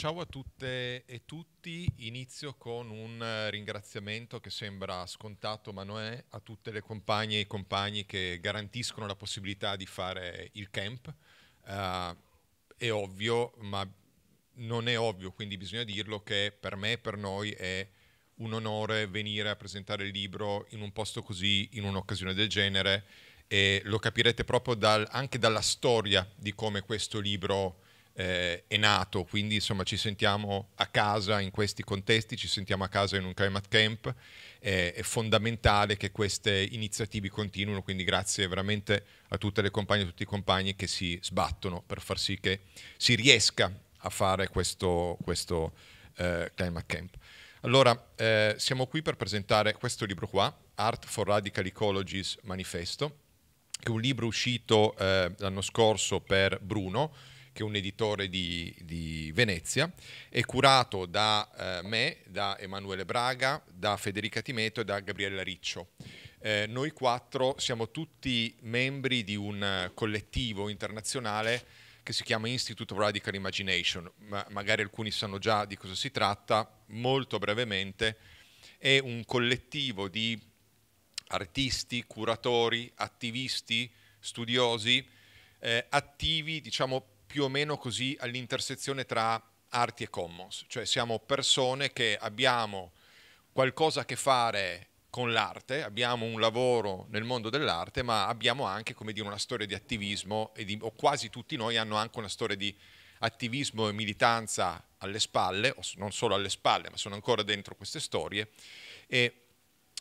Ciao a tutte e tutti, inizio con un eh, ringraziamento che sembra scontato ma non è a tutte le compagne e i compagni che garantiscono la possibilità di fare il camp. Uh, è ovvio, ma non è ovvio, quindi bisogna dirlo che per me e per noi è un onore venire a presentare il libro in un posto così, in un'occasione del genere e lo capirete proprio dal, anche dalla storia di come questo libro eh, è nato, quindi insomma ci sentiamo a casa in questi contesti, ci sentiamo a casa in un climate camp, eh, è fondamentale che queste iniziative continuino, quindi grazie veramente a tutte le compagne e tutti i compagni che si sbattono per far sì che si riesca a fare questo, questo eh, climate camp. Allora, eh, siamo qui per presentare questo libro qua, Art for Radical Ecologies Manifesto, che è un libro uscito eh, l'anno scorso per Bruno, che è un editore di, di Venezia, è curato da eh, me, da Emanuele Braga, da Federica Timeto e da Gabriella Riccio. Eh, noi quattro siamo tutti membri di un collettivo internazionale che si chiama Institute of Radical Imagination, ma magari alcuni sanno già di cosa si tratta, molto brevemente è un collettivo di artisti, curatori, attivisti, studiosi eh, attivi diciamo, più o meno così all'intersezione tra arti e commons, cioè siamo persone che abbiamo qualcosa a che fare con l'arte, abbiamo un lavoro nel mondo dell'arte, ma abbiamo anche come dire, una storia di attivismo, di, o quasi tutti noi hanno anche una storia di attivismo e militanza alle spalle, o non solo alle spalle, ma sono ancora dentro queste storie, e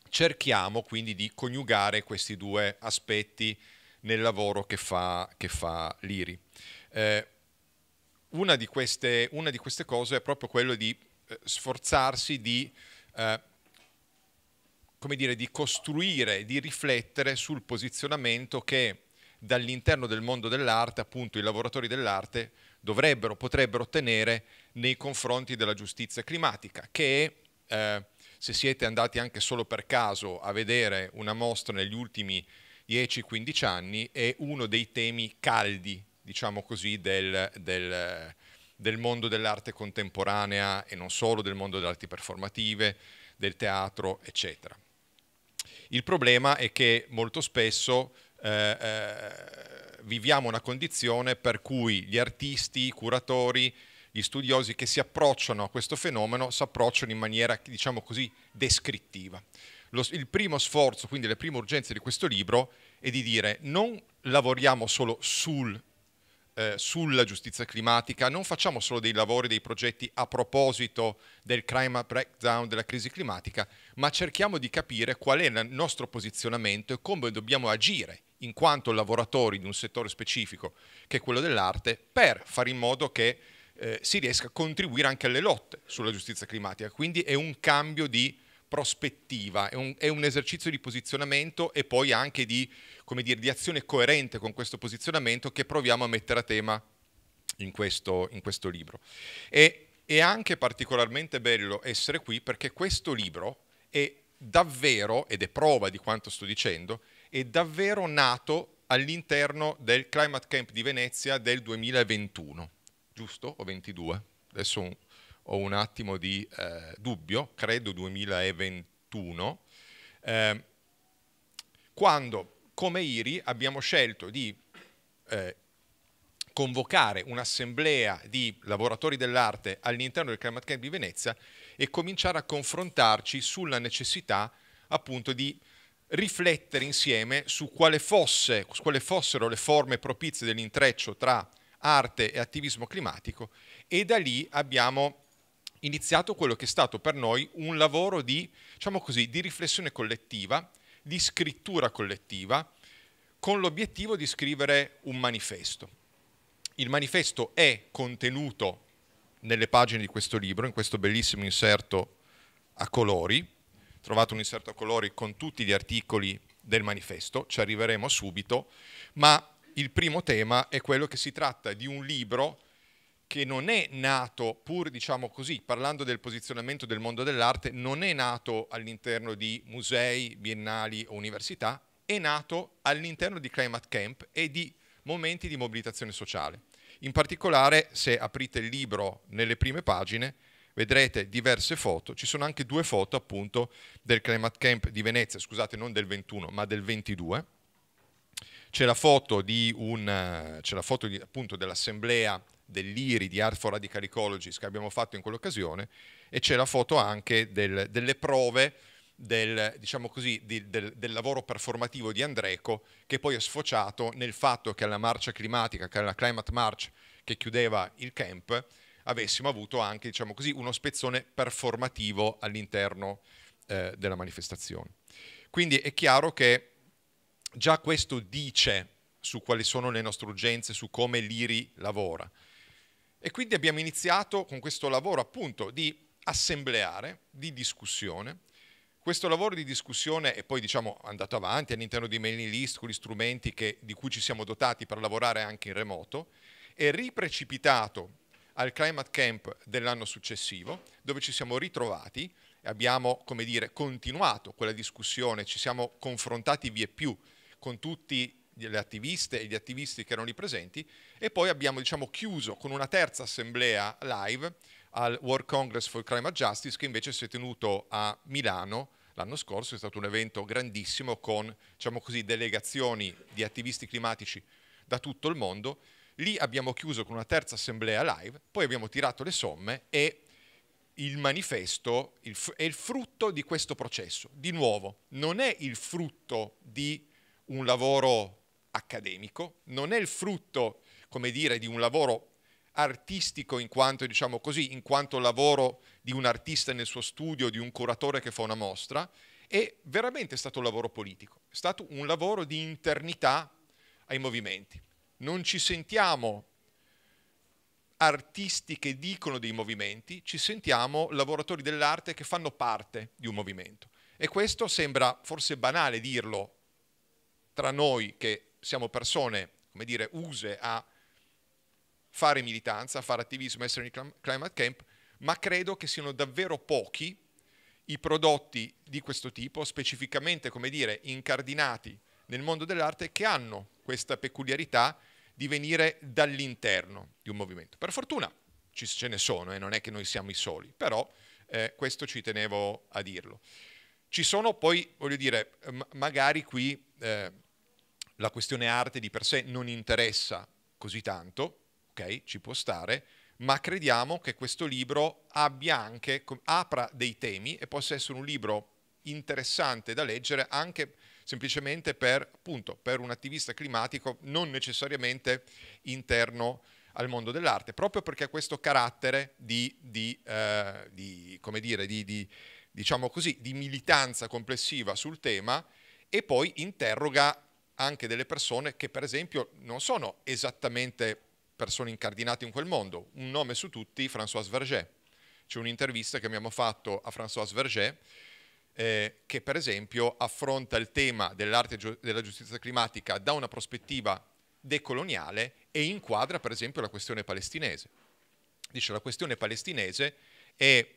cerchiamo quindi di coniugare questi due aspetti nel lavoro che fa, che fa Liri. Eh, una, di queste, una, di queste, cose è proprio quello di eh, sforzarsi di, eh, come dire, di costruire, di riflettere sul posizionamento che dall'interno del mondo dell'arte, appunto i lavoratori dell'arte dovrebbero, potrebbero ottenere nei confronti della giustizia climatica, che eh, se siete andati anche solo per caso a vedere una mostra negli ultimi 10-15 anni è uno dei temi caldi diciamo così, del, del, del mondo dell'arte contemporanea e non solo, del mondo delle arti performative, del teatro, eccetera. Il problema è che molto spesso eh, eh, viviamo una condizione per cui gli artisti, i curatori, gli studiosi che si approcciano a questo fenomeno si approcciano in maniera, diciamo così, descrittiva. Lo, il primo sforzo, quindi le prime urgenze di questo libro, è di dire non lavoriamo solo sul eh, sulla giustizia climatica, non facciamo solo dei lavori, dei progetti a proposito del climate breakdown, della crisi climatica, ma cerchiamo di capire qual è il nostro posizionamento e come dobbiamo agire in quanto lavoratori di un settore specifico che è quello dell'arte per fare in modo che eh, si riesca a contribuire anche alle lotte sulla giustizia climatica. Quindi è un cambio di prospettiva, è un, è un esercizio di posizionamento e poi anche di come dire, di azione coerente con questo posizionamento che proviamo a mettere a tema in questo, in questo libro. E è anche particolarmente bello essere qui perché questo libro è davvero, ed è prova di quanto sto dicendo, è davvero nato all'interno del Climate Camp di Venezia del 2021, giusto? O 22? Adesso ho un attimo di eh, dubbio, credo 2021, eh, quando come IRI abbiamo scelto di eh, convocare un'assemblea di lavoratori dell'arte all'interno del Climate Camp di Venezia e cominciare a confrontarci sulla necessità appunto di riflettere insieme su, quale fosse, su quale fossero le forme propizie dell'intreccio tra arte e attivismo climatico e da lì abbiamo iniziato quello che è stato per noi un lavoro di, diciamo così, di riflessione collettiva di scrittura collettiva con l'obiettivo di scrivere un manifesto. Il manifesto è contenuto nelle pagine di questo libro, in questo bellissimo inserto a colori. Trovate un inserto a colori con tutti gli articoli del manifesto, ci arriveremo subito, ma il primo tema è quello che si tratta di un libro che non è nato, pur diciamo così, parlando del posizionamento del mondo dell'arte, non è nato all'interno di musei, biennali o università, è nato all'interno di climate camp e di momenti di mobilitazione sociale. In particolare, se aprite il libro nelle prime pagine, vedrete diverse foto, ci sono anche due foto appunto del climate camp di Venezia, scusate, non del 21, ma del 22. C'è la foto, di un, c'è la foto di, appunto dell'assemblea dell'IRI di Art for Radical Ecologies che abbiamo fatto in quell'occasione e c'è la foto anche del, delle prove del, diciamo così, di, del, del, lavoro performativo di Andreco che poi è sfociato nel fatto che alla marcia climatica, che era la Climate March che chiudeva il camp, avessimo avuto anche diciamo così, uno spezzone performativo all'interno eh, della manifestazione. Quindi è chiaro che già questo dice su quali sono le nostre urgenze, su come l'IRI lavora. E quindi abbiamo iniziato con questo lavoro appunto di assembleare, di discussione. Questo lavoro di discussione è poi diciamo, andato avanti all'interno di mailing list con gli strumenti che, di cui ci siamo dotati per lavorare anche in remoto è riprecipitato al Climate Camp dell'anno successivo, dove ci siamo ritrovati e abbiamo, come dire, continuato quella discussione, ci siamo confrontati vie più con tutti le attiviste e gli attivisti che erano lì presenti e poi abbiamo diciamo, chiuso con una terza assemblea live al World Congress for Climate Justice che invece si è tenuto a Milano l'anno scorso, è stato un evento grandissimo con diciamo così, delegazioni di attivisti climatici da tutto il mondo. Lì abbiamo chiuso con una terza assemblea live, poi abbiamo tirato le somme e il manifesto il è il frutto di questo processo. Di nuovo, non è il frutto di un lavoro accademico, non è il frutto, come dire, di un lavoro artistico in quanto, diciamo così, in quanto lavoro di un artista nel suo studio, di un curatore che fa una mostra, è veramente stato un lavoro politico, è stato un lavoro di internità ai movimenti. Non ci sentiamo artisti che dicono dei movimenti, ci sentiamo lavoratori dell'arte che fanno parte di un movimento. E questo sembra forse banale dirlo tra noi che siamo persone, come dire, use a fare militanza, a fare attivismo, essere in climate camp, ma credo che siano davvero pochi i prodotti di questo tipo, specificamente, come dire, incardinati nel mondo dell'arte, che hanno questa peculiarità di venire dall'interno di un movimento. Per fortuna ce ne sono e eh, non è che noi siamo i soli, però eh, questo ci tenevo a dirlo. Ci sono poi, voglio dire, magari qui eh, la questione arte di per sé non interessa così tanto, ok, ci può stare, ma crediamo che questo libro abbia anche, apra dei temi e possa essere un libro interessante da leggere anche semplicemente per, appunto, per un attivista climatico non necessariamente interno al mondo dell'arte, proprio perché ha questo carattere di, di, eh, di come dire, di, di, diciamo così, di militanza complessiva sul tema e poi interroga anche delle persone che per esempio non sono esattamente persone incardinate in quel mondo. Un nome su tutti, François Verger. C'è un'intervista che abbiamo fatto a François Verger eh, che per esempio affronta il tema dell'arte e della giustizia climatica da una prospettiva decoloniale e inquadra per esempio la questione palestinese. Dice la questione palestinese è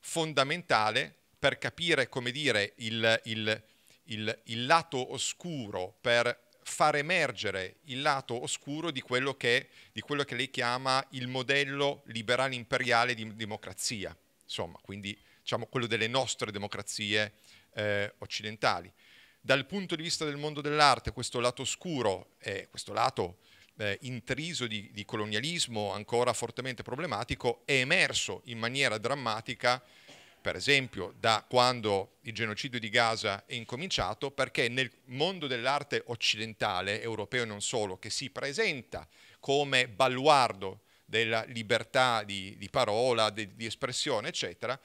fondamentale per capire come dire il, il il, il lato oscuro per far emergere il lato oscuro di quello che, di quello che lei chiama il modello liberale imperiale di democrazia, insomma, quindi diciamo quello delle nostre democrazie eh, occidentali. Dal punto di vista del mondo dell'arte, questo lato oscuro, eh, questo lato eh, intriso di, di colonialismo ancora fortemente problematico, è emerso in maniera drammatica per esempio da quando il genocidio di Gaza è incominciato, perché nel mondo dell'arte occidentale, europeo e non solo, che si presenta come baluardo della libertà di, di parola, di, di espressione, eccetera,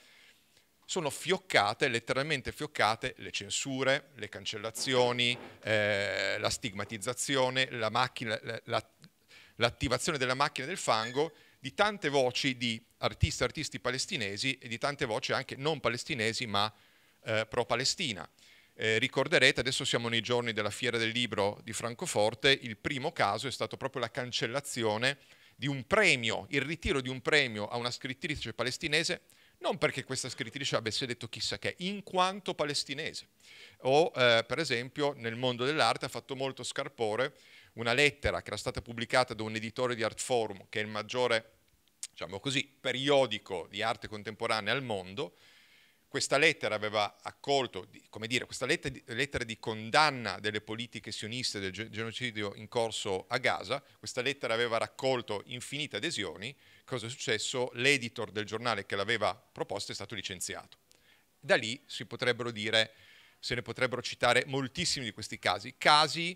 sono fioccate, letteralmente fioccate, le censure, le cancellazioni, eh, la stigmatizzazione, l'attivazione la la, della macchina del fango di tante voci di artisti, artisti palestinesi e di tante voci anche non palestinesi ma eh, pro-Palestina. Eh, ricorderete, adesso siamo nei giorni della Fiera del Libro di Francoforte, il primo caso è stato proprio la cancellazione di un premio, il ritiro di un premio a una scrittrice palestinese, non perché questa scrittrice avesse detto chissà che, in quanto palestinese. O eh, per esempio nel mondo dell'arte ha fatto molto scarpore una lettera che era stata pubblicata da un editore di Art Forum, che è il maggiore, diciamo così, periodico di arte contemporanea al mondo, questa lettera aveva accolto, come dire, questa lettera di condanna delle politiche sioniste del genocidio in corso a Gaza, questa lettera aveva raccolto infinite adesioni, cosa è successo? L'editor del giornale che l'aveva proposta è stato licenziato. Da lì si potrebbero dire, se ne potrebbero citare moltissimi di questi casi, casi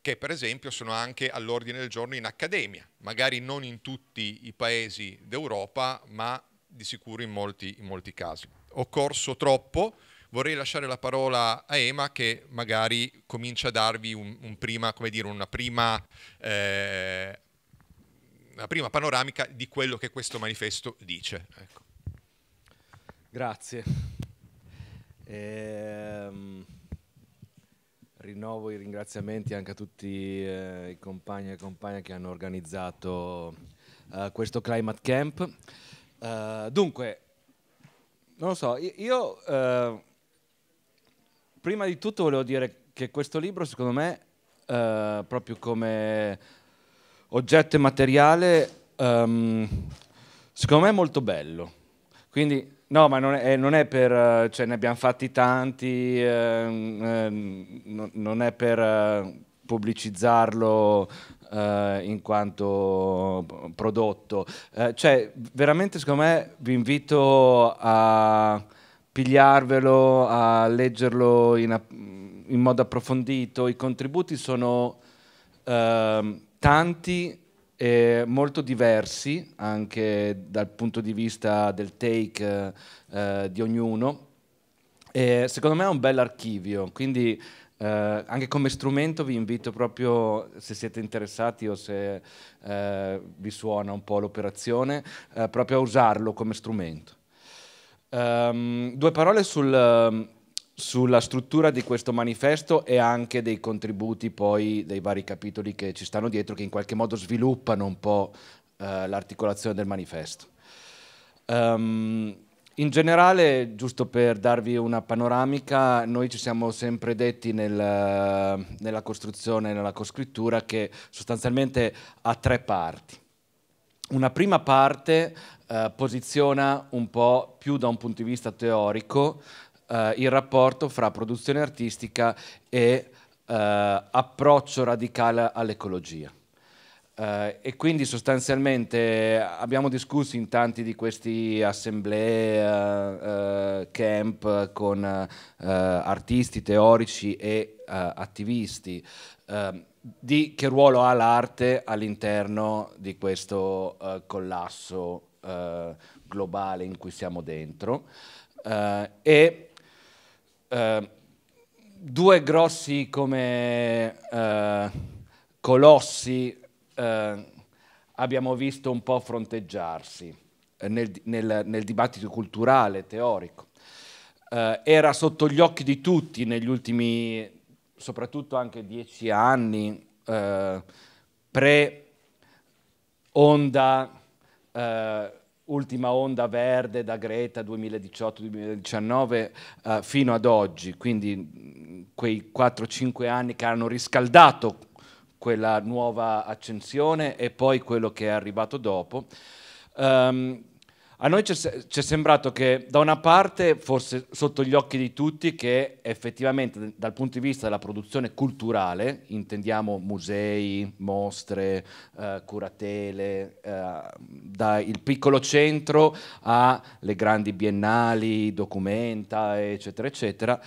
che per esempio sono anche all'ordine del giorno in accademia, magari non in tutti i paesi d'Europa, ma di sicuro in molti, in molti casi. Ho corso troppo, vorrei lasciare la parola a Ema che magari comincia a darvi un, un prima, dire, una, prima, eh, una prima panoramica di quello che questo manifesto dice. Ecco. Grazie. Ehm... Rinnovo i ringraziamenti anche a tutti eh, i compagni e compagne che hanno organizzato eh, questo Climate Camp. Uh, dunque, non lo so, io uh, prima di tutto volevo dire che questo libro secondo me, uh, proprio come oggetto e materiale, um, secondo me è molto bello. Quindi No, ma non è, eh, non è, per, eh, cioè ne abbiamo fatti tanti, ehm, ehm non è per eh, pubblicizzarlo eh, in quanto prodotto. Eh, cioè, veramente secondo me vi invito a pigliarvelo, a leggerlo in, in modo approfondito. I contributi sono ehm, tanti eh, molto diversi anche dal punto di vista del take eh, di ognuno. E secondo me è un bel archivio, quindi eh, anche come strumento vi invito proprio, se siete interessati o se eh, vi suona un po' l'operazione, eh, proprio a usarlo come strumento. Um, due parole sul sulla struttura di questo manifesto e anche dei contributi poi dei vari capitoli che ci stanno dietro che in qualche modo sviluppano un po' eh, l'articolazione del manifesto. Um, in generale, giusto per darvi una panoramica, noi ci siamo sempre detti nel, nella costruzione, nella coscrittura, che sostanzialmente ha tre parti. Una prima parte eh, posiziona un po' più da un punto di vista teorico eh, il rapporto fra produzione artistica e eh, approccio radicale all'ecologia. Uh, e quindi sostanzialmente abbiamo discusso in tanti di questi assemblee, uh, eh, uh, eh, camp con artisti, teorici e attivisti ehm, di che ruolo ha l'arte all'interno di questo collasso globale in cui siamo dentro e Ehm, due grossi come eh, colossi ehm, abbiamo visto un po' fronteggiarsi nel, nel, nel dibattito culturale, teorico. Eh, era sotto gli occhi di tutti negli ultimi, soprattutto anche dieci anni, eh, pre-onda eh, ultima onda verde da Greta 2018-2019 eh, fino ad oggi, quindi mm, quei 4-5 anni che hanno riscaldato quella nuova accensione e poi quello che è arrivato dopo. Um, a noi ci è sembrato che da una parte fosse sotto gli occhi di tutti che effettivamente dal punto di vista della produzione culturale, intendiamo musei, mostre, eh, curatele, eh, dal piccolo centro alle grandi biennali, documenta, eccetera, eccetera,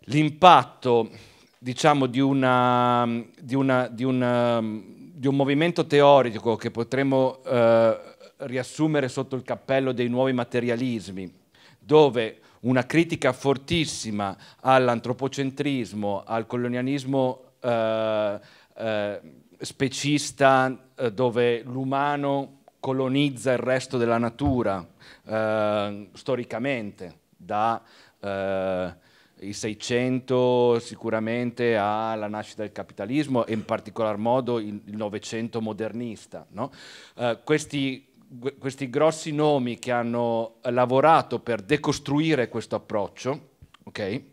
l'impatto diciamo, di, una, di, una, di, una, di, un movimento teorico che potremmo... Eh, riassumere sotto il cappello dei nuovi materialismi, dove una critica fortissima all'antropocentrismo, al colonialismo eh, eh, specista, eh, dove l'umano colonizza il resto della natura, eh, storicamente, dai eh, il Seicento sicuramente alla nascita del capitalismo e in particolar modo il Novecento modernista. No? Eh, questi questi grossi nomi che hanno lavorato per decostruire questo approccio, okay,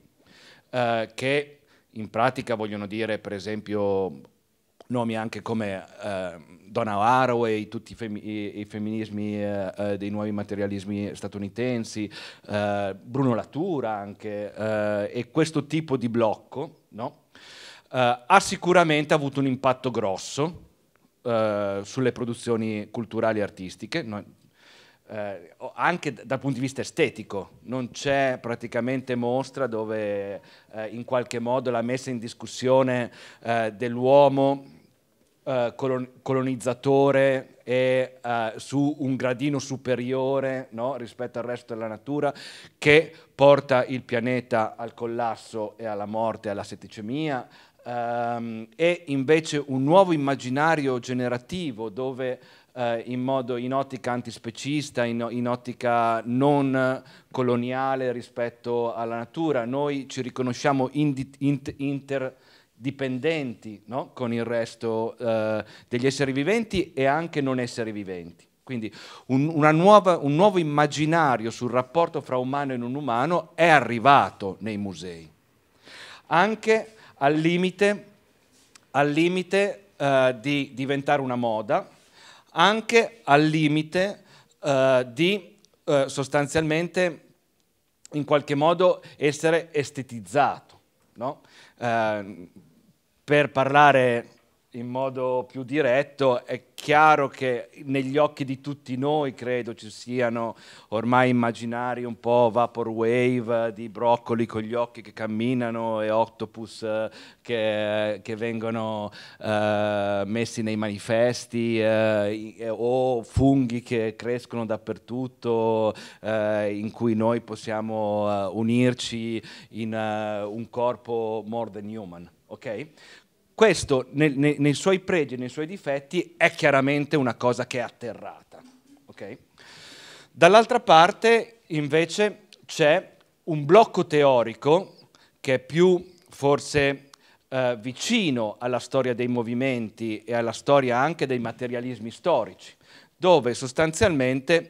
eh, che in pratica vogliono dire per esempio nomi anche come eh, Donna Haraway, tutti i, fem i, femminismi eh, eh, dei nuovi materialismi statunitensi, eh, Bruno Latura anche, eh, e questo tipo di blocco no? ha sicuramente avuto un impatto grosso eh, sulle produzioni culturali e artistiche, no, eh, anche dal punto di vista estetico, non c'è praticamente mostra dove eh, in qualche modo la messa in discussione eh, dell'uomo eh, colonizzatore e uh, su un gradino superiore no, rispetto al resto della natura che porta il pianeta al collasso e alla morte, alla setticemia, ehm, e invece un nuovo immaginario generativo dove eh, in, modo, in ottica antispecista, in, in, ottica non coloniale rispetto alla natura, noi ci riconosciamo indi, inter dipendenti no? con il resto eh, degli esseri viventi e anche non esseri viventi. Quindi un, nuova, un, nuovo immaginario sul rapporto fra umano e non umano è arrivato nei musei. Anche al limite, al limite eh, di diventare una moda, anche al limite eh, di eh, sostanzialmente in qualche modo essere estetizzato. No? Eh, per parlare in modo più diretto, è chiaro che negli occhi di tutti noi credo ci siano ormai immaginari un po' vaporwave di broccoli con gli occhi che camminano e octopus eh, che, che vengono eh, messi nei manifesti eh, eh, o funghi che crescono dappertutto eh, in cui noi possiamo eh, unirci in uh, un corpo more than human. Okay? questo nel, nei, nei, suoi pregi, e nei suoi difetti, è chiaramente una cosa che è atterrata. Okay? Dall'altra parte, invece, c'è un blocco teorico che è più forse eh, vicino alla storia dei movimenti e alla storia anche dei materialismi storici, dove sostanzialmente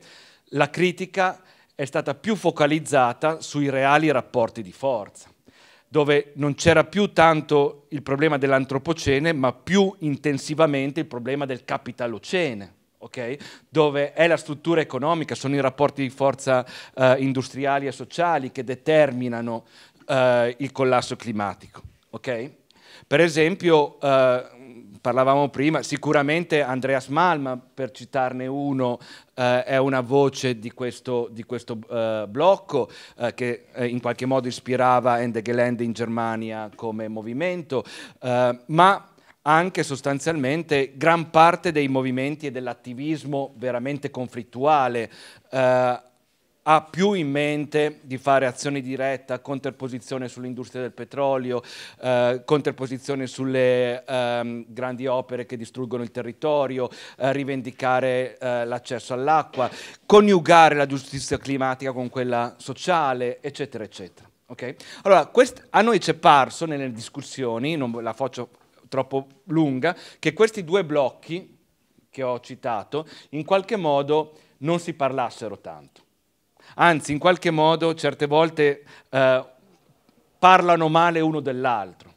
la critica è stata più focalizzata sui reali rapporti di forza dove non c'era più tanto il problema dell'antropocene, ma più intensivamente il problema del capitalocene. Okay? dove è la struttura economica, sono i rapporti di forza eh, industriali e sociali che determinano eh, il collasso climatico. Okay? Per esempio, eh, parlavamo prima, sicuramente Andreas Malma, per citarne uno, eh, è una voce di questo, di questo eh, blocco eh, che eh, in qualche modo ispirava Ende Gelände in Germania come movimento, eh, ma anche sostanzialmente gran parte dei movimenti e dell'attivismo veramente conflittuale eh, ha più in mente di fare azioni dirette, contrapposizione sull'industria del petrolio, eh, contrapposizione sulle ehm, grandi opere che distruggono il territorio, eh, rivendicare eh, l'accesso all'acqua, coniugare la giustizia climatica con quella sociale, eccetera, eccetera. Okay? Allora, a noi c'è parso nelle discussioni, non la faccio troppo lunga, che questi due blocchi che ho citato in qualche modo non si parlassero tanto anzi in qualche modo certe volte eh, parlano male uno dell'altro.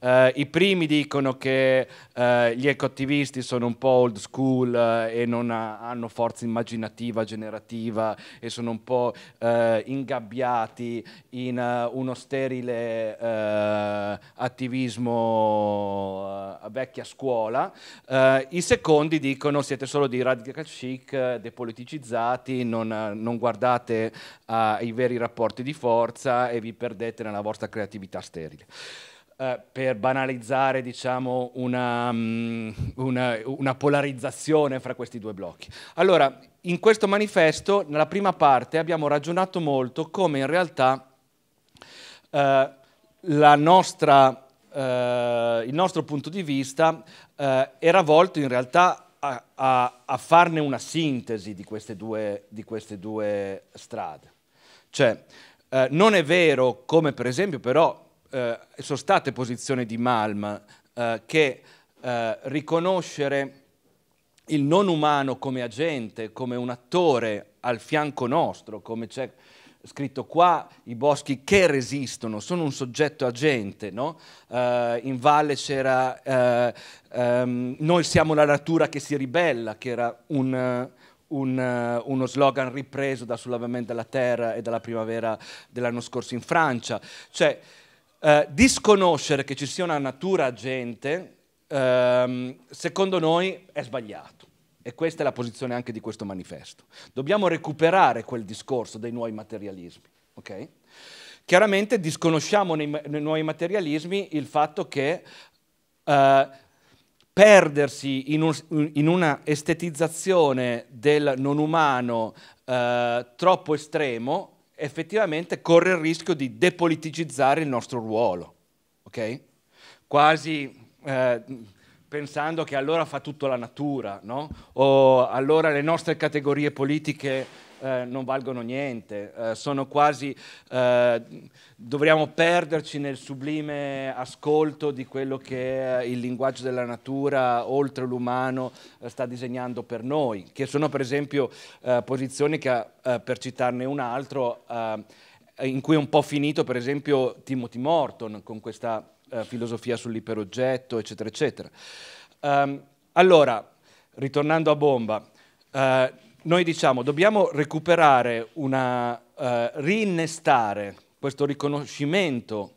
Uh, I primi dicono che uh, gli ecoattivisti sono un po' old school uh, e non ha, hanno forza immaginativa, generativa e sono un po' ingabbiati in uno sterile attivismo a vecchia scuola. I secondi dicono siete solo dei radical chic, depoliticizzati, non, non guardate ai veri rapporti di forza e vi perdete nella vostra creatività sterile. Eh, per banalizzare diciamo, una, mm, una, una polarizzazione fra questi due blocchi. Allora, in questo manifesto, nella prima parte, abbiamo ragionato molto come in realtà eh, nostra, eh, il nostro punto di vista eh, era volto in realtà a, a, a farne una sintesi di queste due, di queste due strade. Cioè, eh, non è vero come per esempio però eh, sono state posizioni di Malm eh, che eh, riconoscere il non umano come agente, come un attore al fianco nostro, come c'è scritto qua, i boschi che resistono, sono un soggetto agente, no? eh, in valle c'era eh, ehm, noi siamo la natura che si ribella, che era un, un, eh, uno slogan ripreso da Sull'avamento della terra e dalla primavera dell'anno scorso in Francia. Cioè, eh, disconoscere che ci sia una natura agente, ehm, secondo noi, è sbagliato. E questa è la posizione anche di questo manifesto. Dobbiamo recuperare quel discorso dei nuovi materialismi. Okay? Chiaramente disconosciamo nei, nei, nuovi materialismi il fatto che eh, perdersi in, un, in, una estetizzazione del non umano eh, troppo estremo effettivamente corre il rischio di depoliticizzare il nostro ruolo, okay? quasi eh, pensando che allora fa tutto la natura, no? o allora le nostre categorie politiche eh, non valgono niente, eh, sono quasi, eh, dovremmo perderci nel sublime ascolto di quello che eh, il linguaggio della natura, oltre l'umano, eh, sta disegnando per noi, che sono per esempio eh, posizioni che, per citarne un altro, in cui è un po' finito per esempio Timothy Morton con questa filosofia sull'iperoggetto, eccetera, eccetera. Um, allora, ritornando a Bomba, noi diciamo dobbiamo recuperare una, eh, rinnestare questo riconoscimento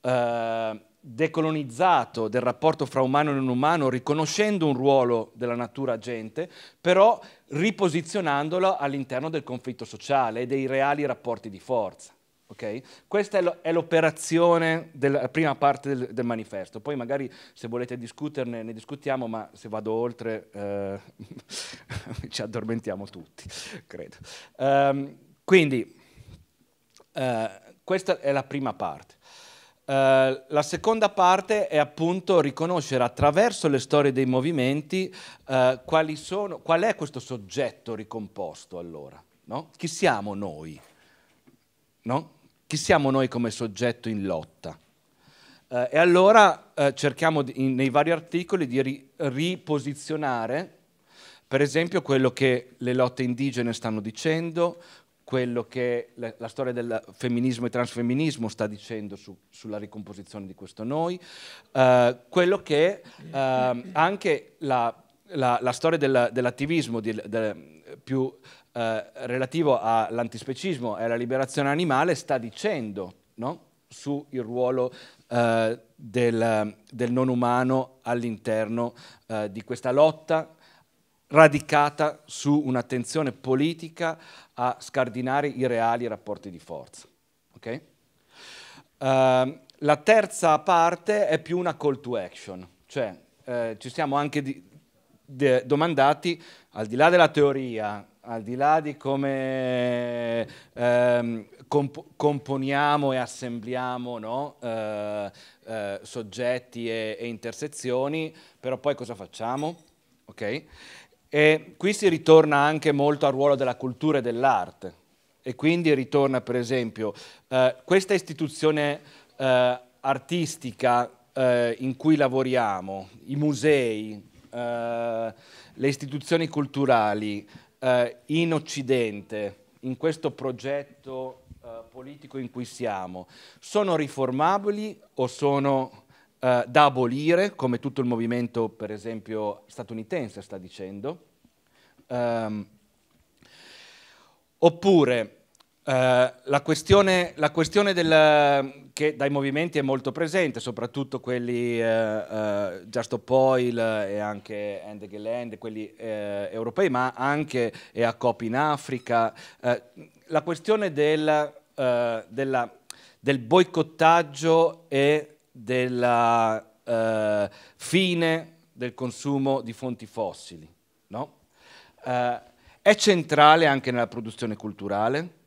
eh, decolonizzato del rapporto fra umano e non umano, riconoscendo un ruolo della natura agente, però riposizionandolo all'interno del conflitto sociale e dei reali rapporti di forza. Okay? Questa è l'operazione della prima parte del, del, manifesto, poi magari se volete discuterne ne discutiamo, ma se vado oltre eh, ci addormentiamo tutti, credo. Um, quindi uh, questa è la prima parte. Uh, la seconda parte è appunto riconoscere attraverso le storie dei movimenti uh, sono, qual è questo soggetto ricomposto allora, no? Chi siamo noi? No? chi siamo noi come soggetto in lotta? Eh, e allora eh, cerchiamo di, in, nei vari articoli di ri, riposizionare, per esempio, quello che le lotte indigene stanno dicendo, quello che la, la storia del femminismo e transfemminismo sta dicendo su, sulla ricomposizione di questo noi, eh, quello che ehm, anche la, la, la storia dell'attivismo del, del, più eh, relativo all'antispecismo e alla liberazione animale sta dicendo no? sul ruolo eh, del, del, non umano all'interno eh, di questa lotta radicata su un'attenzione politica a scardinare i reali rapporti di forza. Okay? Uh, la terza parte è più una call to action, cioè eh, ci siamo anche di, de, domandati, al di là della teoria, al di là di come ehm, comp componiamo e assembliamo no? eh, eh, soggetti e, e, intersezioni, però poi cosa facciamo? Okay? E qui si ritorna anche molto al ruolo della cultura e dell'arte e quindi ritorna per esempio eh, questa istituzione eh, artistica eh, in cui lavoriamo, i musei, eh, le istituzioni culturali, eh, in Occidente, in questo progetto eh, politico in cui siamo, sono riformabili o sono eh, da abolire, come tutto il movimento, per esempio, statunitense sta dicendo? Um, oppure eh, la questione, la questione del, che dai movimenti è molto presente, soprattutto quelli uh, uh, Just Oil e anche End Gelände, quelli europei, ma anche e a EACOP in Africa. la questione del, della, del boicottaggio e della fine del consumo di fonti fossili no? è centrale anche nella produzione culturale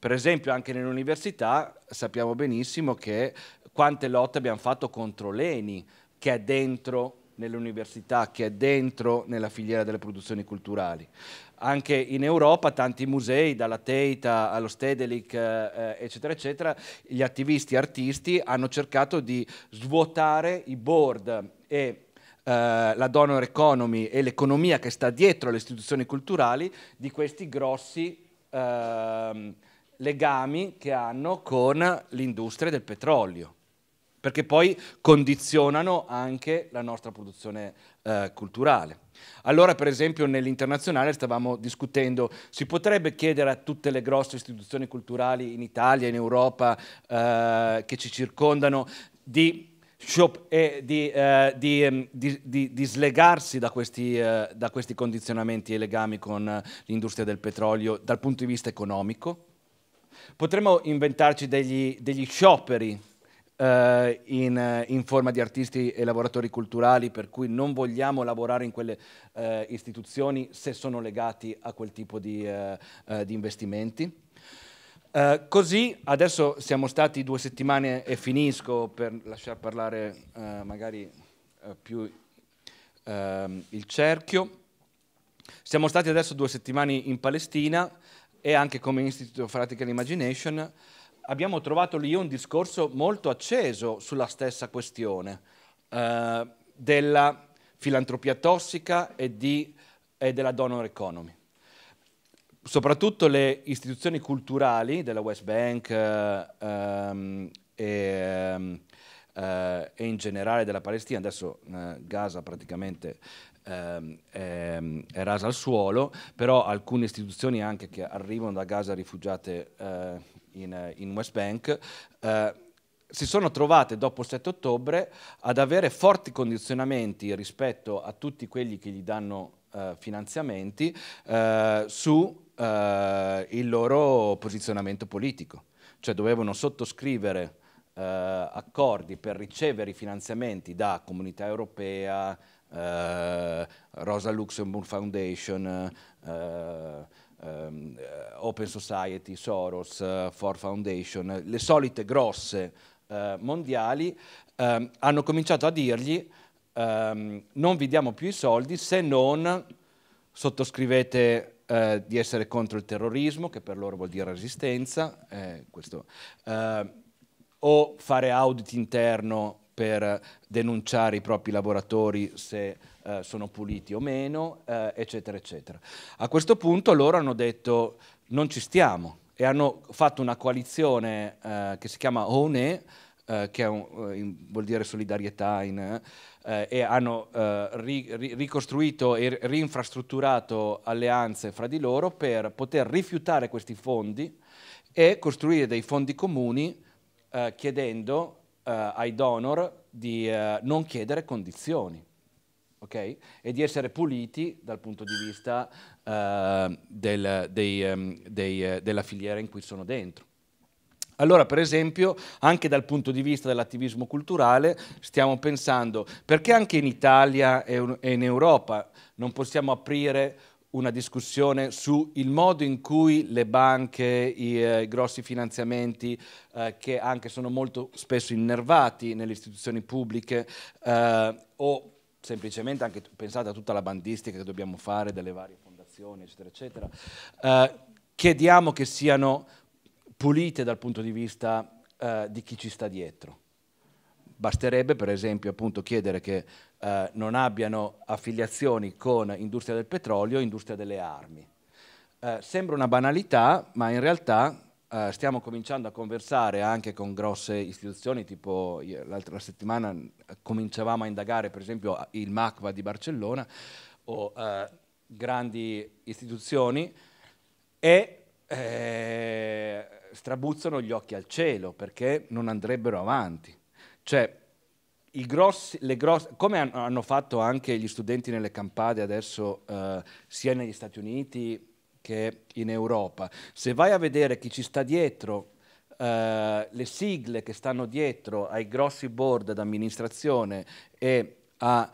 per esempio anche nell'università sappiamo benissimo che quante lotte abbiamo fatto contro l'ENI, che è dentro nell'università, che è dentro nella filiera delle produzioni culturali. Anche in Europa tanti musei, dalla Teita allo Stedelijk, eh, eccetera, eccetera, gli attivisti artisti hanno cercato di svuotare i board e Uh, la donor economy e l'economia che sta dietro alle istituzioni culturali di questi grossi uh, legami che hanno con l'industria del petrolio, perché poi condizionano anche la nostra produzione eh, culturale. Allora, per esempio, nell'internazionale stavamo discutendo, si potrebbe chiedere a tutte le grosse istituzioni culturali in Italia, in Europa, eh, che ci circondano, di e eh, di, eh, ehm, di, di, di, slegarsi da questi, eh, da questi condizionamenti e legami con l'industria del petrolio dal punto di vista economico, Potremmo inventarci degli, degli scioperi eh, in, eh, in, forma di artisti e lavoratori culturali, per cui non vogliamo lavorare in quelle eh, istituzioni se sono legati a quel tipo di, eh, eh, di investimenti. Uh, così adesso siamo stati due settimane e finisco per lasciar parlare uh, magari uh, più ehm, il cerchio. Siamo stati adesso due settimane in Palestina e anche come Institute of Practical Imagination abbiamo trovato lì un discorso molto acceso sulla stessa questione eh, della filantropia tossica e, di, e della donor economy soprattutto le istituzioni culturali della West Bank eh, ehm, e, ehm, eh, e, in generale della Palestina, adesso eh, Gaza praticamente Ehm, ehm, è rasa al suolo, però alcune istituzioni anche che arrivano da Gaza rifugiate eh, in, in, West Bank eh, si sono trovate dopo il 7 ottobre ad avere forti condizionamenti rispetto a tutti quelli che gli danno eh, finanziamenti eh, su eh, il loro posizionamento politico, cioè dovevano sottoscrivere eh, accordi per ricevere i finanziamenti da comunità europea, eh, Rosa Luxemburg Foundation, eh, ehm, Open Society, Soros, eh, Ford Foundation, le solite grosse eh, mondiali, eh, hanno cominciato a dirgli ehm, non vi diamo più i soldi se non sottoscrivete eh, di essere contro il terrorismo, che per loro vuol dire resistenza, eh, questo, eh, o fare audit interno per denunciare i propri lavoratori se eh, sono puliti o meno, eh, eccetera, eccetera. A questo punto loro hanno detto non ci stiamo e hanno fatto una coalizione eh, che si chiama ONE, eh, che un, eh, in, vuol dire solidarietà, in, eh, e hanno ri, ri, ricostruito e rinfrastrutturato alleanze fra di loro per poter rifiutare questi fondi e costruire dei fondi comuni chiedendo eh, ai donor di eh, non chiedere condizioni. Okay? E di essere puliti dal punto di vista uh, del, dei, um, dei, della filiera in cui sono dentro. Allora, per esempio, anche dal punto di vista dell'attivismo culturale, stiamo pensando perché anche in Italia e in Europa non possiamo aprire una discussione sul modo in cui le banche, i, eh, grossi finanziamenti eh, che anche sono molto spesso innervati nelle istituzioni pubbliche eh, o semplicemente anche pensate a tutta la bandistica che dobbiamo fare delle varie fondazioni eccetera eccetera, eh, chiediamo che siano pulite dal punto di vista eh, di chi ci sta dietro. Basterebbe per esempio appunto chiedere che eh, non abbiano affiliazioni con industria del petrolio e industria delle armi. Eh, sembra una banalità, ma in realtà eh, stiamo cominciando a conversare anche con grosse istituzioni, tipo l'altra settimana cominciavamo a indagare per esempio il MACVA di Barcellona o eh, grandi istituzioni e eh, strabuzzano gli occhi al cielo perché non andrebbero avanti. Cioè, grossi, grossi, come hanno fatto anche gli studenti nelle campade adesso eh, sia negli Stati Uniti che in Europa, se vai a vedere chi ci sta dietro, eh, le sigle che stanno dietro ai grossi board d'amministrazione e ai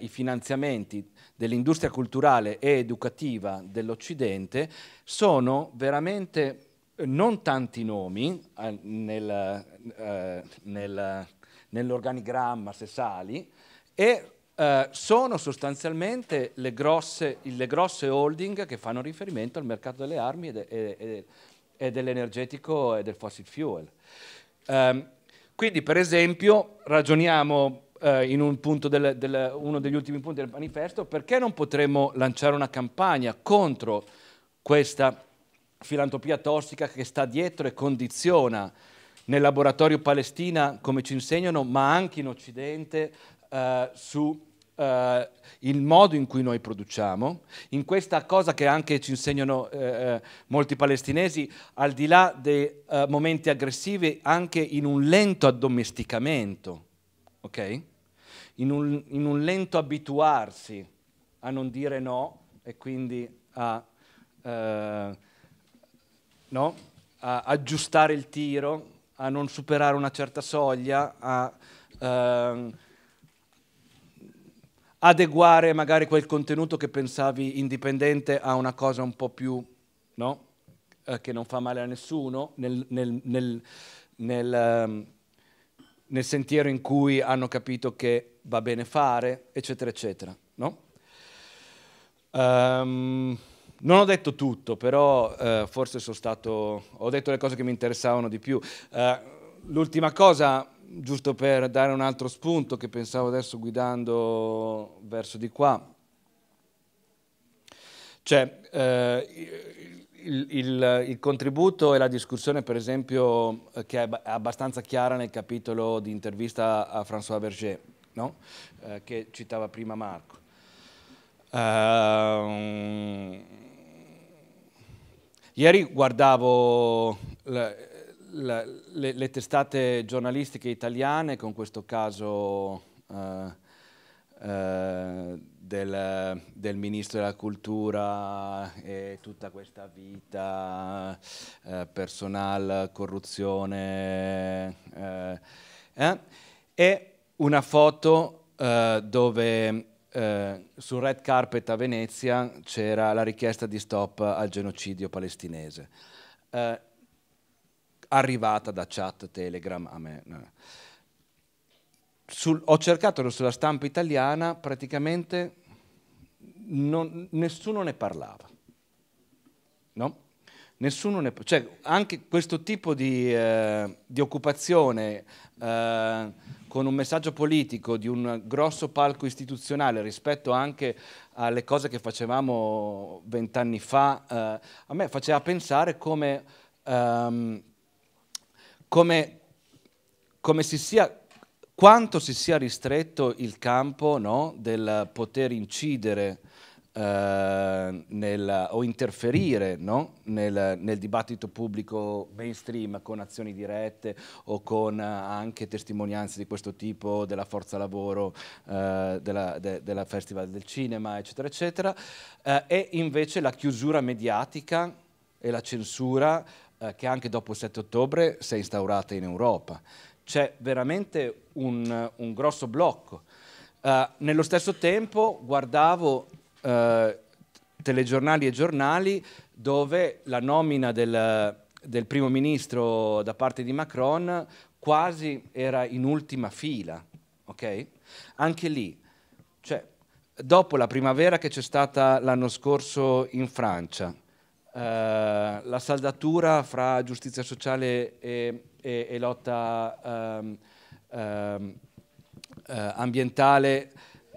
eh, finanziamenti dell'industria culturale e educativa dell'Occidente, sono veramente non tanti nomi eh, nel, eh, nel, nell'organigramma se sali e eh, sono sostanzialmente le grosse, le grosse, holding che fanno riferimento al mercato delle armi e, de, e, e, dell'energetico e del fossil fuel. Um, quindi per esempio ragioniamo eh, in un del, del, uno degli ultimi punti del manifesto perché non potremmo lanciare una campagna contro questa filantropia tossica che sta dietro e condiziona nel laboratorio Palestina, come ci insegnano, ma anche in Occidente, eh, su Uh, il modo in cui noi produciamo, in questa cosa che anche ci insegnano eh, eh molti palestinesi, al di là dei uh, momenti aggressivi, anche in un lento addomesticamento, okay? in, un, in un, lento abituarsi a non dire no e quindi a, uh, no? a aggiustare il tiro, a non superare una certa soglia, a ehm, adeguare magari quel contenuto che pensavi indipendente a una cosa un po' più, no? eh, che non fa male a nessuno, nel, nel, nel, nel ehm, nel sentiero in cui hanno capito che va bene fare, eccetera, eccetera. No? Um, non ho detto tutto, però eh, forse sono stato, ho detto le cose che mi interessavano di più. Eh, l'ultima cosa, giusto per dare un altro spunto che pensavo adesso guidando verso di qua, cioè eh, il, il, il, contributo e la discussione per esempio eh, che è abbastanza chiara nel capitolo di intervista a François Berger, no? Eh, che citava prima Marco. Uh, Ieri guardavo la, la, le, le, testate giornalistiche italiane con questo caso uh, uh, del, del, ministro della cultura e tutta questa vita uh, eh, personale, corruzione. Eh? E una foto dove eh, sul red carpet a Venezia c'era la richiesta di stop al genocidio palestinese, eh, arrivata da chat Telegram a me. Sul, ho cercato sulla stampa italiana, praticamente non, nessuno ne parlava. No? Nessuno ne, cioè, anche questo tipo di, eh, di occupazione eh, con un messaggio politico di un grosso palco istituzionale rispetto anche alle cose che facevamo vent'anni fa, eh, a me faceva pensare come, ehm, come, come si sia quanto si sia ristretto il campo no, del poter incidere eh, nel, o interferire no? nel, nel, dibattito pubblico mainstream con azioni dirette o con eh, anche testimonianze di questo tipo della forza lavoro, eh, della, de, della, Festival del Cinema, eccetera, eccetera, eh, e invece la chiusura mediatica e la censura eh, che anche dopo il 7 ottobre si è instaurata in Europa. C'è veramente un, un grosso blocco. nello stesso tempo guardavo eh, telegiornali e giornali dove la nomina del, del primo ministro da parte di Macron quasi era in ultima fila, ok? Anche lì, cioè, dopo la primavera che c'è stata l'anno scorso in Francia, eh, la saldatura fra giustizia sociale e, e, e lotta ehm, ehm, eh, ambientale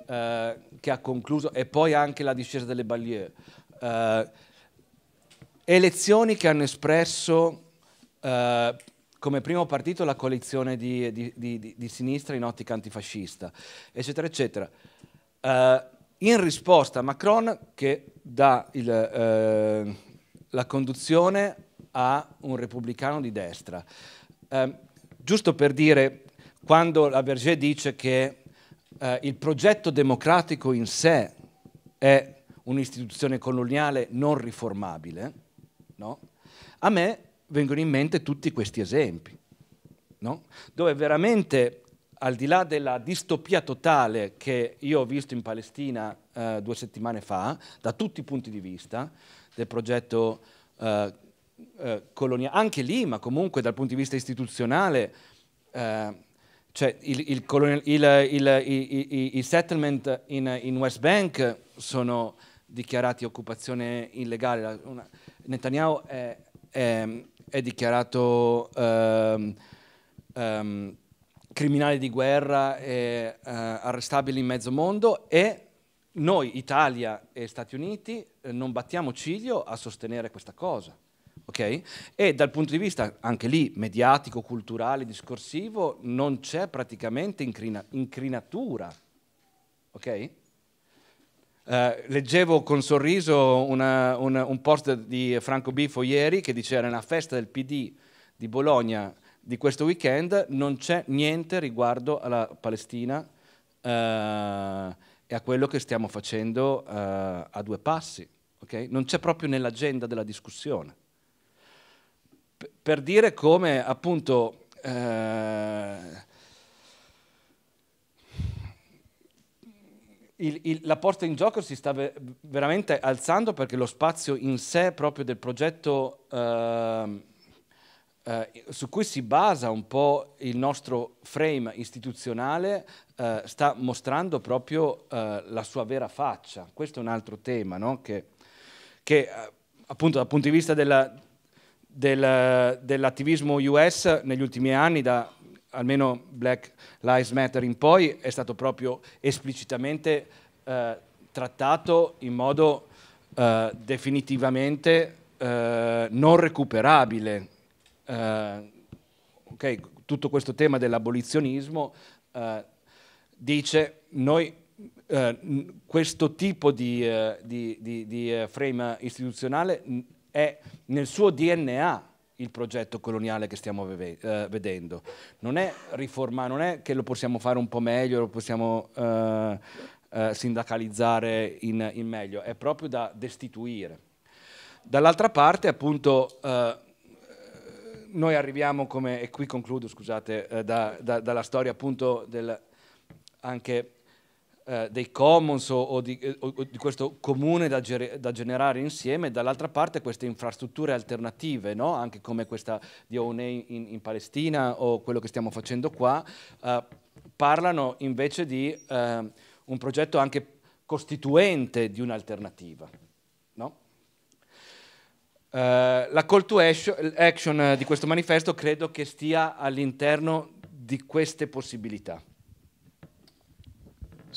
eh, che ha concluso, e poi anche la discesa delle Balliere. Eh, elezioni che hanno espresso eh, come primo partito la coalizione di, di, di, di, sinistra in ottica antifascista, eccetera, eccetera. Eh, in risposta a Macron che dà il, eh, la conduzione a un repubblicano di destra. giusto per dire, quando la Berger dice che eh, il progetto democratico in sé è un'istituzione coloniale non riformabile, no? a me vengono in mente tutti questi esempi, no? dove veramente al di là della distopia totale che io ho visto in Palestina eh, due settimane fa, da tutti i punti di vista, del progetto eh, eh, coloniale, anche lì, ma comunque dal punto di vista istituzionale, eh, cioè il, il, colonial, il, i, i, settlement in, in, West Bank sono dichiarati occupazione illegale. Una, Netanyahu è, è, è dichiarato um, um, criminale di guerra e uh, arrestabile in mezzo mondo e noi, Italia e Stati Uniti, eh, non battiamo ciglio a sostenere questa cosa. Okay? E dal punto di vista anche lì mediatico, culturale, discorsivo, non c'è praticamente incrina- incrinatura. ok? Eh, leggevo con sorriso una, una, un post di Franco Bifo ieri che diceva nella festa del PD di Bologna di questo weekend non c'è niente riguardo alla Palestina eh, e a quello che stiamo facendo eh, a due passi. Okay? Non c'è proprio nell'agenda della discussione per dire come appunto eh, il, il, la porta in gioco si sta veramente alzando perché lo spazio in sé proprio del progetto eh, eh, su cui si basa un po' il nostro frame istituzionale eh, sta mostrando proprio eh, la sua vera faccia. Questo è un altro tema no? che, che eh, appunto dal punto di vista della, del, dell'attivismo US negli ultimi anni, da almeno Black Lives Matter in poi, è stato proprio esplicitamente eh, trattato in modo eh, definitivamente eh, non recuperabile. Eh, okay, tutto questo tema dell'abolizionismo eh, dice noi eh, questo tipo di, di, di, di frame istituzionale è nel suo DNA il progetto coloniale che stiamo eh, vedendo. Non è riformare, non è che lo possiamo fare un po' meglio, lo possiamo eh, eh, sindacalizzare in, in, meglio, è proprio da destituire. Dall'altra parte, appunto, eh, noi arriviamo come, e qui concludo, scusate, eh, da, da, dalla storia appunto del, anche eh, dei commons o, o, di, eh, o, di, questo comune da, ger- da generare insieme, dall'altra parte queste infrastrutture alternative, no? anche come questa di ONE in, in, Palestina o quello che stiamo facendo qua, eh, parlano invece di eh, un progetto anche costituente di un'alternativa. No? Eh, la call to action di questo manifesto credo che stia all'interno di queste possibilità.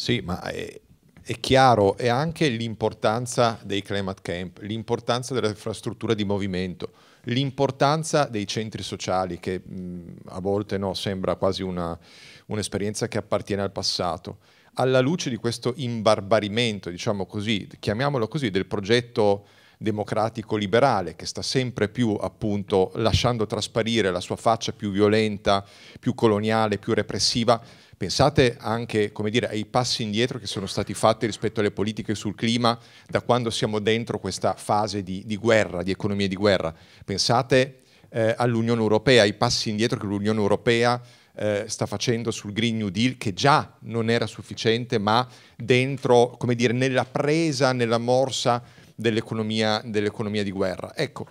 Sì, ma è, eh, è chiaro, è anche l'importanza dei climate camp, l'importanza dell'infrastruttura di movimento, l'importanza dei centri sociali, che mh, mm, a volte no, sembra quasi un'esperienza che appartiene al passato. Alla luce di questo imbarbarimento, diciamo così, chiamiamolo così, del progetto democratico liberale che sta sempre più appunto lasciando trasparire la sua faccia più violenta, più coloniale, più repressiva, Pensate anche dire, ai passi indietro che sono stati fatti rispetto alle politiche sul clima da quando siamo dentro questa fase di, di guerra, di economia di guerra. Pensate eh, all'Unione Europea, ai passi indietro che l'Unione Europea eh, sta facendo sul Green New Deal, che già non era sufficiente, ma dentro, come dire, nella presa, nella morsa dell'economia, dell di guerra. Ecco,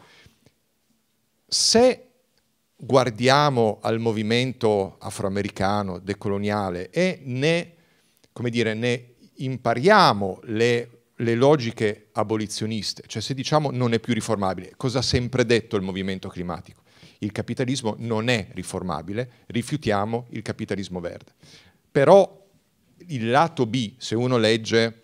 se guardiamo al movimento afroamericano decoloniale e ne, dire, ne impariamo le, le, logiche abolizioniste, cioè se diciamo non è più riformabile, cosa ha sempre detto il movimento climatico? Il capitalismo non è riformabile, rifiutiamo il capitalismo verde. Però il lato B, se uno legge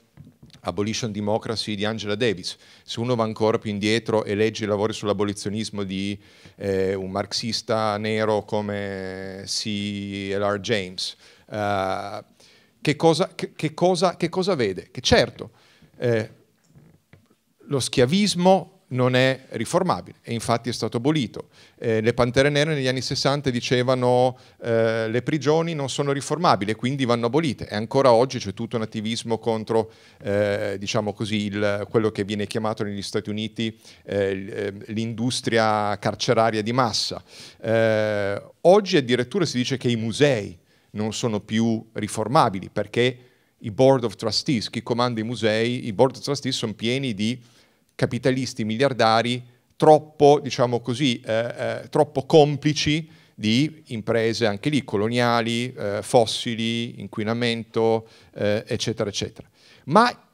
Abolition Democracy di Angela Davis. Se uno va ancora più indietro e legge i lavori sull'abolizionismo di eh, un marxista nero come C.L.R. James, eh, che, cosa, che, che, cosa, che, cosa, vede? Che certo, eh, lo schiavismo non è riformabile e infatti è stato abolito. Eh, le Pantere Nere negli anni 60 dicevano eh, le prigioni non sono riformabili e quindi vanno abolite e ancora oggi c'è tutto un attivismo contro eh, diciamo così, il, quello che viene chiamato negli Stati Uniti eh, eh, l'industria carceraria di massa. Eh, oggi addirittura si dice che i musei non sono più riformabili perché i board of trustees, chi comanda i musei, i board of trustees sono pieni di capitalisti miliardari troppo, diciamo così, eh, eh, troppo complici di imprese anche lì coloniali, eh, fossili, inquinamento, eh, eccetera, eccetera. Ma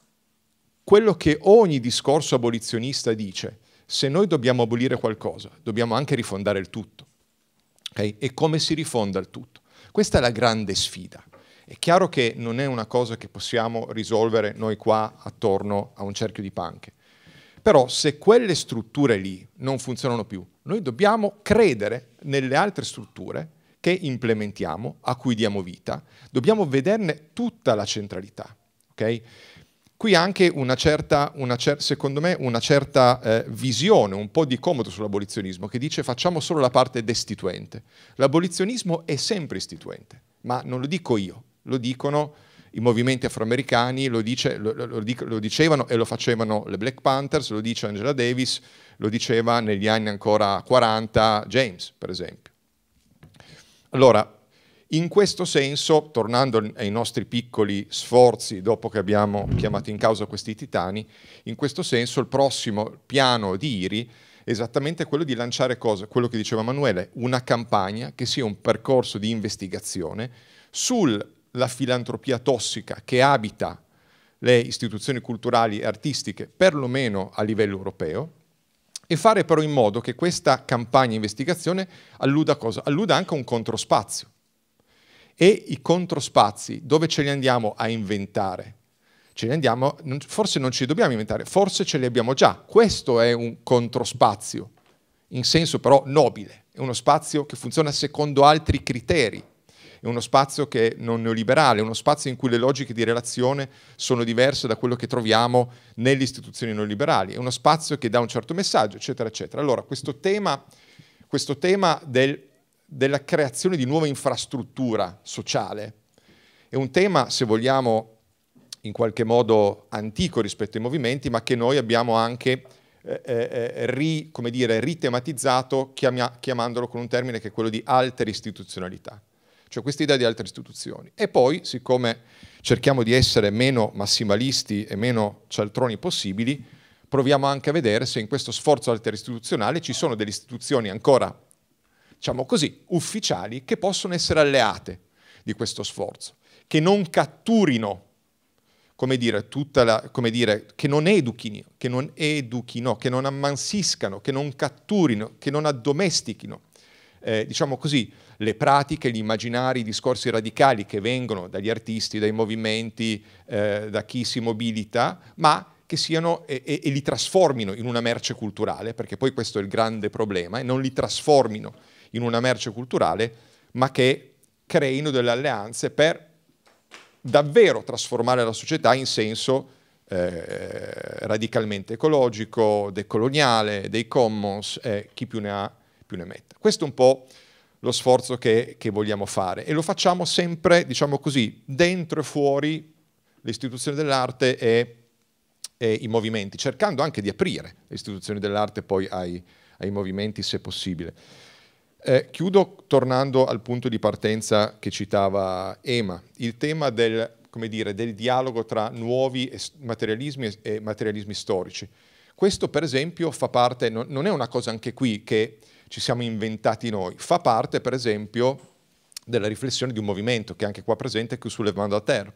quello che ogni discorso abolizionista dice, se noi dobbiamo abolire qualcosa, dobbiamo anche rifondare il tutto. Okay? E come si rifonda il tutto? Questa è la grande sfida. È chiaro che non è una cosa che possiamo risolvere noi qua attorno a un cerchio di panche però se quelle strutture lì non funzionano più, noi dobbiamo credere nelle altre strutture che implementiamo, a cui diamo vita, dobbiamo vederne tutta la centralità. Okay? Qui anche una certa, una cer secondo me, una certa eh, visione, un po' di comodo sull'abolizionismo, che dice facciamo solo la parte destituente. L'abolizionismo è sempre istituente, ma non lo dico io, lo dicono i movimenti afroamericani, lo, dice, lo, lo, lo, dicevano e lo facevano le Black Panthers, lo dice Angela Davis, lo diceva negli anni ancora 40 James, per esempio. Allora, in questo senso, tornando ai nostri piccoli sforzi dopo che abbiamo chiamato in causa questi titani, in questo senso il prossimo piano di IRI esattamente quello di lanciare cosa, quello che diceva Emanuele, una campagna che sia un percorso di investigazione sul la filantropia tossica che abita le istituzioni culturali e artistiche, perlomeno a livello europeo, e fare però in modo che questa campagna investigazione alluda, alluda anche a un controspazio. E i controspazi, dove ce li andiamo a inventare? Ce li andiamo, forse non ce li dobbiamo inventare, forse ce li abbiamo già. Questo è un controspazio, in senso però nobile. È uno spazio che funziona secondo altri criteri, è uno spazio che è non neoliberale, è uno spazio in cui le logiche di relazione sono diverse da quello che troviamo nelle istituzioni neoliberali, è uno spazio che dà un certo messaggio, eccetera, eccetera. Allora, questo tema, questo tema del, della creazione di nuova infrastruttura sociale è un tema, se vogliamo, in qualche modo antico rispetto ai movimenti, ma che noi abbiamo anche eh, eh, eh ri, dire, ritematizzato chiamia, chiamandolo con un termine che è quello di alter istituzionalità. Cioè questa idea di altre istituzioni. E poi, siccome cerchiamo di essere meno massimalisti e meno cialtroni possibili, proviamo anche a vedere se in questo sforzo interistituzionale ci sono delle istituzioni ancora, diciamo così, ufficiali che possono essere alleate di questo sforzo, che non catturino, come dire, la, come dire che non educhino, che non educhino, che non ammansiscano, che non catturino, che non addomestichino eh, diciamo così, le pratiche, gli immaginari, i discorsi radicali che vengono dagli artisti, dai movimenti, eh, da chi si mobilita, ma che siano e, e, e, li trasformino in una merce culturale, perché poi questo è il grande problema, e non li trasformino in una merce culturale, ma che creino delle alleanze per davvero trasformare la società in senso eh, radicalmente ecologico, decoloniale, dei commons, eh, chi più ne ha più ne metta. Questo è un po' lo sforzo che, che vogliamo fare e lo facciamo sempre, diciamo così, dentro e fuori le istituzioni dell'arte e, e, i movimenti, cercando anche di aprire le istituzioni dell'arte poi ai, ai movimenti se possibile. Eh, chiudo tornando al punto di partenza che citava Ema, il tema del, dire, del dialogo tra nuovi materialismi e materialismi storici. Questo per esempio fa parte, non è una cosa anche qui che ci siamo inventati noi, fa parte per esempio della riflessione di un movimento che è anche qua presente, che sulle Vandater.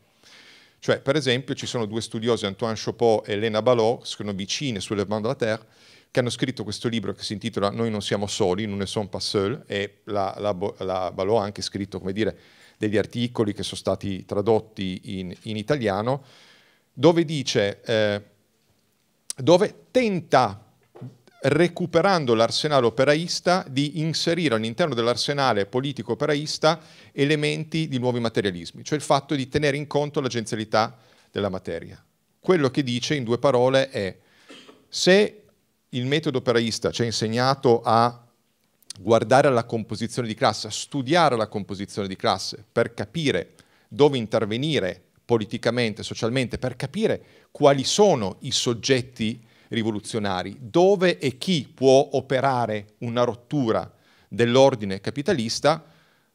Cioè, per esempio, ci sono due studiosi, Antoine Chopin e Elena Ballot, che sono vicine sulle Vandater, che hanno scritto questo libro che si intitola Noi non siamo soli, non ne sommes pas seul, e la, la, la Ballot ha anche scritto, come dire, degli articoli che sono stati tradotti in, in italiano, dove dice, eh, dove tenta recuperando l'arsenale operaista, di inserire all'interno dell'arsenale politico operaista elementi di nuovi materialismi, cioè il fatto di tenere in conto l'agenzialità della materia. Quello che dice in due parole è se il metodo operaista ci ha insegnato a guardare alla composizione di classe, a studiare la composizione di classe per capire dove intervenire politicamente, socialmente, per capire quali sono i soggetti rivoluzionari, dove e chi può operare una rottura dell'ordine capitalista,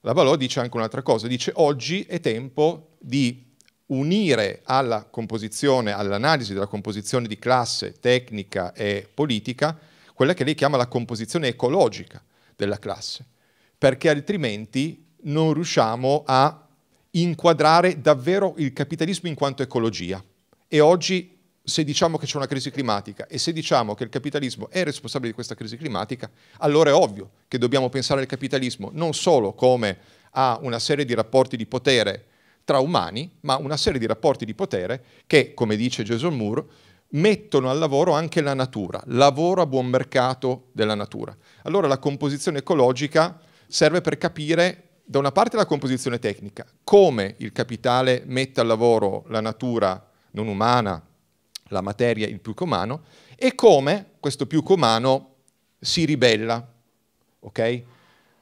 la Valò dice anche un'altra cosa, dice oggi è tempo di unire alla composizione, all'analisi della composizione di classe tecnica e politica, quella che lei chiama la composizione ecologica della classe, perché altrimenti non riusciamo a inquadrare davvero il capitalismo in quanto ecologia. E oggi se diciamo che c'è una crisi climatica e se diciamo che il capitalismo è responsabile di questa crisi climatica, allora è ovvio che dobbiamo pensare al capitalismo non solo come a una serie di rapporti di potere tra umani, ma una serie di rapporti di potere che, come dice Jason Moore, mettono al lavoro anche la natura, lavoro a buon mercato della natura. Allora la composizione ecologica serve per capire da una parte la composizione tecnica, come il capitale mette al lavoro la natura non umana, la materia, il più comano, e come questo più comano si ribella. Okay?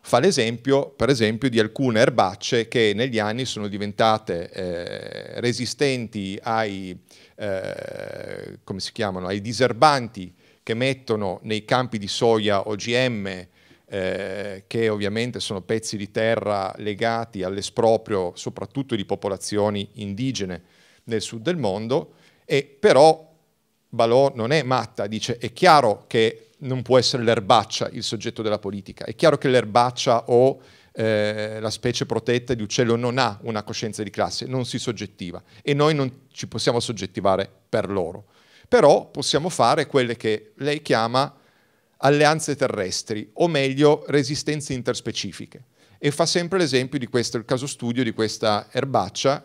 Fa l'esempio, per esempio, di alcune erbacce che negli anni sono diventate eh, resistenti ai, eh, ai, diserbanti che mettono nei campi di soia OGM, eh, che ovviamente sono pezzi di terra legati all'esproprio soprattutto di popolazioni indigene nel sud del mondo, e però Balò non è matta, dice è chiaro che non può essere l'erbaccia il soggetto della politica, è chiaro che l'erbaccia o eh, la specie protetta di uccello non ha una coscienza di classe, non si soggettiva e noi non ci possiamo soggettivare per loro. Però possiamo fare quelle che lei chiama alleanze terrestri, o meglio resistenze interspecifiche. E fa sempre l'esempio di questo, il caso studio di questa erbaccia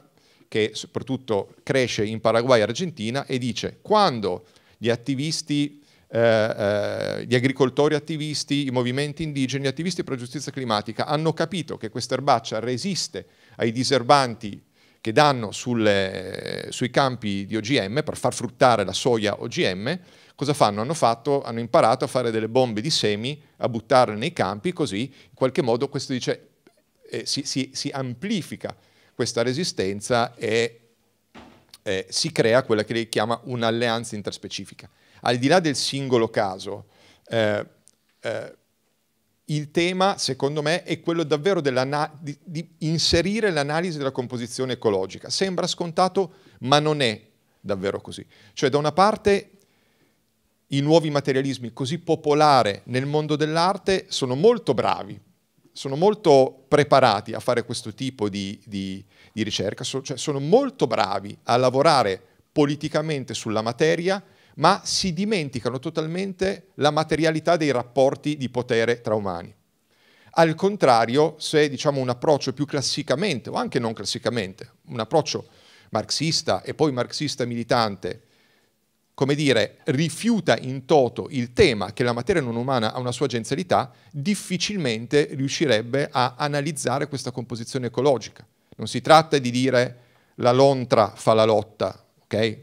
che soprattutto cresce in Paraguay e Argentina, e dice quando gli attivisti, eh, eh, gli agricoltori attivisti, i movimenti indigeni, gli attivisti per la giustizia climatica hanno capito che questa erbaccia resiste ai diserbanti che danno sulle, sui campi di OGM per far fruttare la soia OGM, cosa fanno? Hanno, fatto, hanno imparato a fare delle bombe di semi, a buttarle nei campi, così in qualche modo questo dice, eh, si, si, si amplifica questa resistenza e eh, si crea quella che lei chiama un'alleanza interspecifica. Al di là del singolo caso, eh, eh, il tema, secondo me, è quello davvero di, di inserire l'analisi della composizione ecologica. Sembra scontato, ma non è davvero così. Cioè, da una parte, i nuovi materialismi così popolari nel mondo dell'arte sono molto bravi sono molto preparati a fare questo tipo di, di, di ricerca, so, cioè sono molto bravi a lavorare politicamente sulla materia, ma si dimenticano totalmente la materialità dei rapporti di potere tra umani. Al contrario, se diciamo, un approccio più classicamente, o anche non classicamente, un approccio marxista e poi marxista militante, come dire, rifiuta in toto il tema che la materia non umana ha una sua agenzialità, difficilmente riuscirebbe a analizzare questa composizione ecologica. Non si tratta di dire la lontra fa la lotta, ok?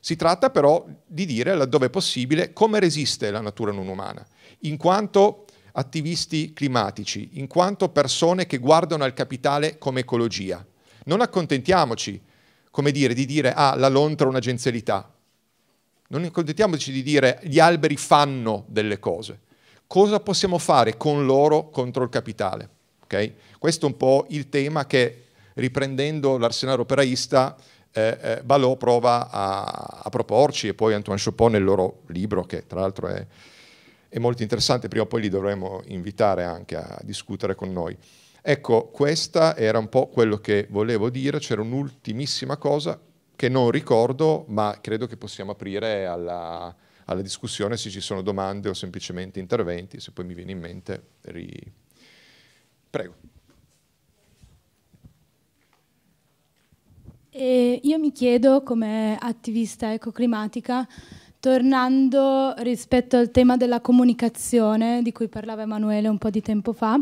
Si tratta però di dire, laddove è possibile, come resiste la natura non umana, in quanto attivisti climatici, in quanto persone che guardano al capitale come ecologia. Non accontentiamoci, come dire, di dire, ah, la lontra è un'agenzialità, non contentiamoci di dire gli alberi fanno delle cose. Cosa possiamo fare con loro contro il capitale? Okay? Questo è un po' il tema che, riprendendo l'arsenale operaista, eh, eh, Balot prova a, a, proporci e poi Antoine Chopin nel loro libro, che tra l'altro è, è, molto interessante, prima o poi li dovremo invitare anche a discutere con noi. Ecco, questo era un po' quello che volevo dire, c'era un'ultimissima cosa, che non ricordo, ma credo che possiamo aprire alla, alla discussione se ci sono domande o semplicemente interventi, se poi mi viene in mente. Ri... Prego. E io mi chiedo, come attivista ecoclimatica, tornando rispetto al tema della comunicazione di cui parlava Emanuele un po' di tempo fa,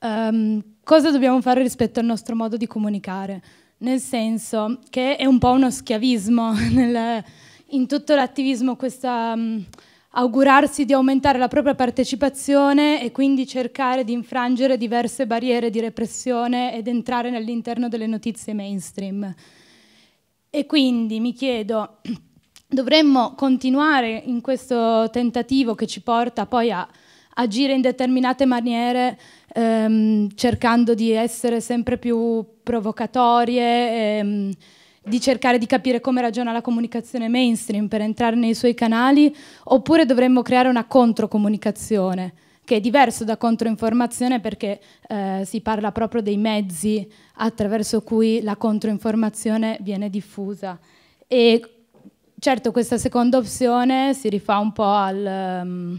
um, cosa dobbiamo fare rispetto al nostro modo di comunicare? nel senso che è un po' uno schiavismo nel, in tutto l'attivismo questa um, augurarsi di aumentare la propria partecipazione e quindi cercare di infrangere diverse barriere di repressione ed entrare nell'interno delle notizie mainstream. E quindi mi chiedo, dovremmo continuare in questo tentativo che ci porta poi a agire in determinate maniere ehm, cercando di essere sempre più provocatorie, ehm, di cercare di capire come ragiona la comunicazione mainstream per entrare nei suoi canali, oppure dovremmo creare una controcomunicazione che è diverso da controinformazione perché eh, si parla proprio dei mezzi attraverso cui la controinformazione viene diffusa. E certo questa seconda opzione si rifà un po' al... Um,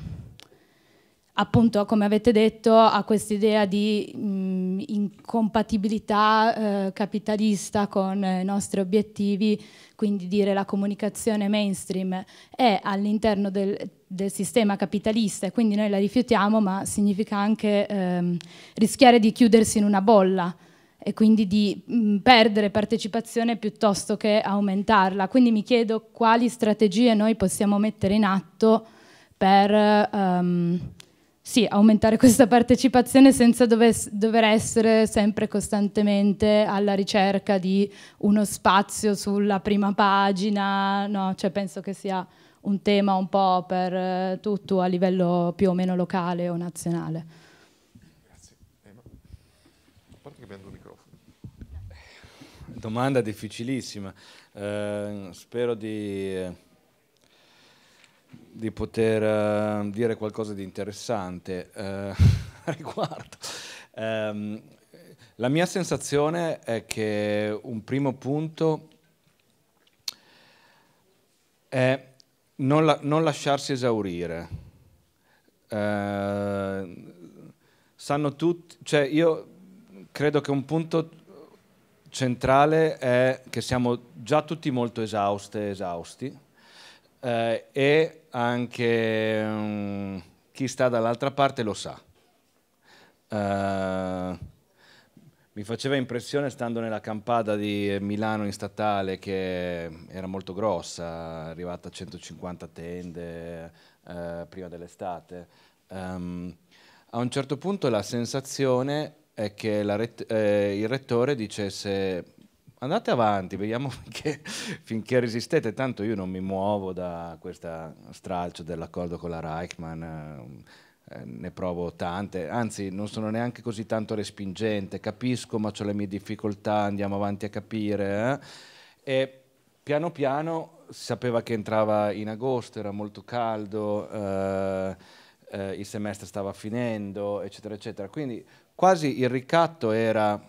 appunto, come avete detto, a quest'idea di mh, incompatibilità eh, capitalista con eh, i nostri obiettivi, quindi dire la comunicazione mainstream è all'interno del, del, sistema capitalista e quindi noi la rifiutiamo, ma significa anche ehm, rischiare di chiudersi in una bolla e quindi di mh, perdere partecipazione piuttosto che aumentarla. Quindi mi chiedo quali strategie noi possiamo mettere in atto per... Ehm, sì, aumentare questa partecipazione senza dover essere sempre costantemente alla ricerca di uno spazio sulla prima pagina, no? cioè, penso che sia un tema un po' per eh, tutto a livello più o meno locale o nazionale. Grazie. Eh, Domanda difficilissima, eh, spero di eh, di poter uh, dire qualcosa di interessante uh, eh, a riguardo. Um, la mia sensazione è che un primo punto è non, la non lasciarsi esaurire. Uh, sanno tutti, cioè io credo che un punto centrale è che siamo già tutti molto esauste, esausti eh, e anche um, chi sta dall'altra parte lo sa. Uh, mi faceva impressione stando nella campata di Milano in statale che era molto grossa, arrivata a 150 tende uh, prima dell'estate. Um, a un certo punto la sensazione è che eh, il rettore dicesse andate avanti, vediamo finché, finché, resistete, tanto io non mi muovo da questo stralcio dell'accordo con la Reichmann, eh, eh, ne provo tante, anzi non sono neanche così tanto respingente, capisco ma ho le mie difficoltà, andiamo avanti a capire. Eh? E piano piano si sapeva che entrava in agosto, era molto caldo, eh, eh il semestre stava finendo, eccetera, eccetera. Quindi quasi il ricatto era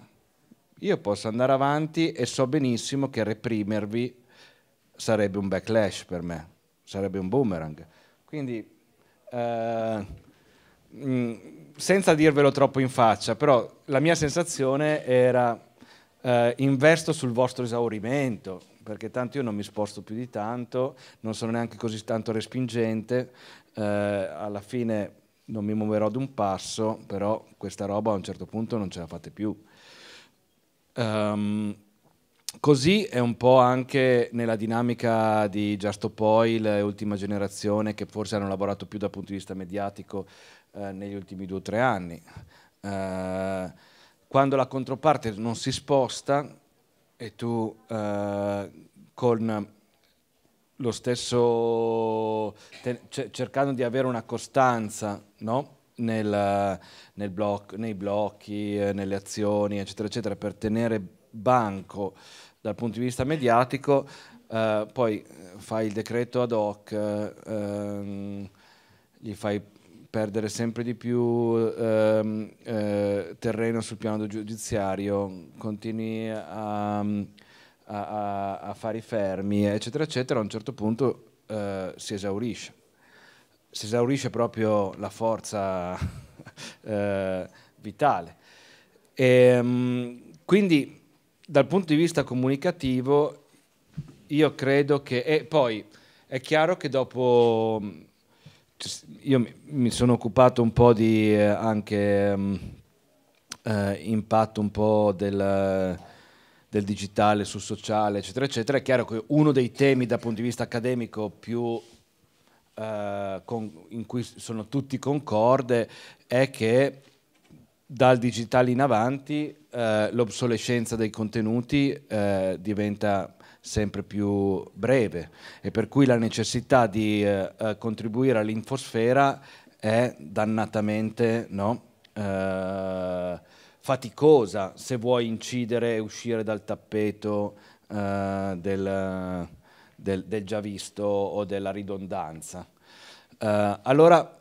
io posso andare avanti e so benissimo che reprimervi sarebbe un backlash per me, sarebbe un boomerang. Quindi, eh, mm, senza dirvelo troppo in faccia, però la mia sensazione era eh, investo sul vostro esaurimento, perché tanto io non mi sposto più di tanto, non sono neanche così tanto respingente, eh, alla fine non mi muoverò d'un passo, però questa roba a un certo punto non ce la fate più. Um, così è un po' anche nella dinamica di Just Poi, l'ultima eh, generazione, che forse hanno lavorato più dal punto di vista mediatico eh, negli ultimi due o tre anni. Eh, quando la controparte non si sposta e tu eh, con lo stesso, te, cercando di avere una costanza, no? nel, nel bloc, nei blocchi, eh, nelle azioni, eccetera, eccetera, per tenere banco dal punto di vista mediatico, eh, poi eh, fai il decreto ad hoc, eh, ehm, gli fai perdere sempre di più ehm, eh, terreno sul piano giudiziario, continui a, a, a, a fare i fermi, eccetera, eccetera, a un certo punto eh, si esaurisce si esaurisce proprio la forza eh, vitale. E, ehm, quindi dal punto di vista comunicativo io credo che... E poi è chiaro che dopo... Mm, cioè, io mi sono occupato un po' di eh, anche mm, eh, impatto un po' del del digitale sul sociale, eccetera, eccetera, è chiaro che uno dei temi dal punto di vista accademico più eh, con, in cui sono tutti concorde è che dal digitale in avanti eh, l'obsolescenza dei contenuti eh, diventa sempre più breve e per cui la necessità di eh, eh, contribuire all'infosfera è dannatamente no? faticosa se vuoi incidere e uscire dal tappeto del del, del già visto o della ridondanza. Uh, allora